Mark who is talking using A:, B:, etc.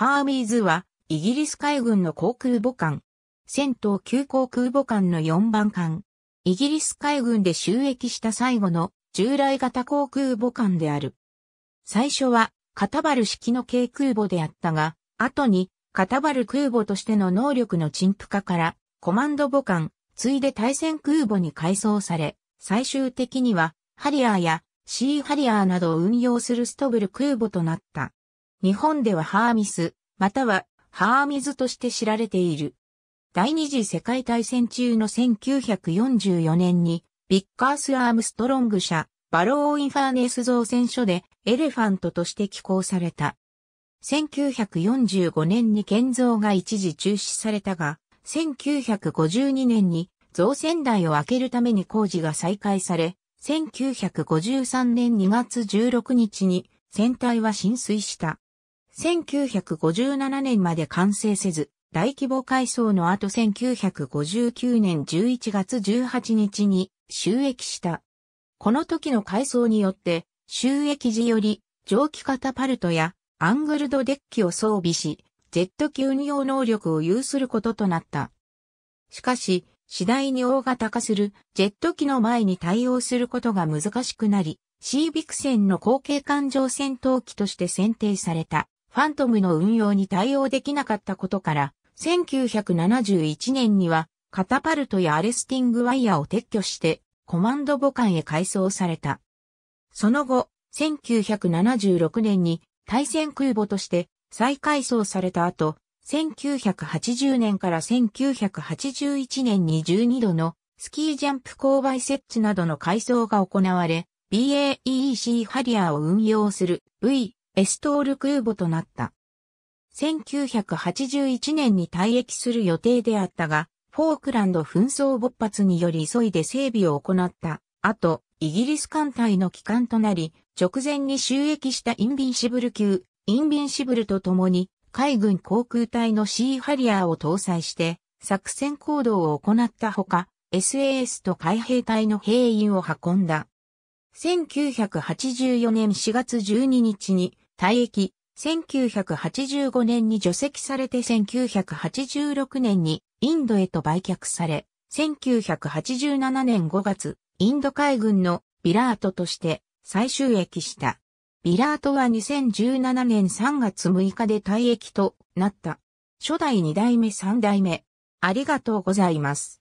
A: ハーミーズは、イギリス海軍の航空母艦、戦闘級航空母艦の4番艦。イギリス海軍で収益した最後の従来型航空母艦である。最初は、カタバル式の軽空母であったが、後に、カタバル空母としての能力の陳腐化から、コマンド母艦、ついで対戦空母に改装され、最終的には、ハリアーやシーハリアーなどを運用するストブル空母となった。日本ではハーミス、またはハーミズとして知られている。第二次世界大戦中の1944年に、ビッカース・アームストロング社、バロー・インファーネス造船所でエレファントとして寄港された。1945年に建造が一時中止されたが、1952年に造船台を開けるために工事が再開され、1953年2月16日に船体は浸水した。1957年まで完成せず、大規模改装の後1959年11月18日に収益した。この時の改装によって、収益時より蒸気型パルトやアングルドデッキを装備し、ジェット機運用能力を有することとなった。しかし、次第に大型化するジェット機の前に対応することが難しくなり、シービクセンの後継艦上戦闘機として選定された。ファントムの運用に対応できなかったことから、1971年には、カタパルトやアレスティングワイヤーを撤去して、コマンド母艦へ改装された。その後、1976年に対戦空母として再改装された後、1980年から1981年に12度のスキージャンプ勾配設置などの改装が行われ、BAEC ハリアーを運用する V エストール空母となった。1981年に退役する予定であったが、フォークランド紛争勃発により急いで整備を行った。後、イギリス艦隊の機関となり、直前に収益したインビンシブル級、インビンシブルと共に、海軍航空隊のシーハリアーを搭載して、作戦行動を行ったほか、SAS と海兵隊の兵員を運んだ。1984年4月12日に退役、1985年に除籍されて1986年にインドへと売却され、1987年5月、インド海軍のビラートとして再収益した。ビラートは2017年3月6日で退役となった。初代2代目3代目。ありがとうございます。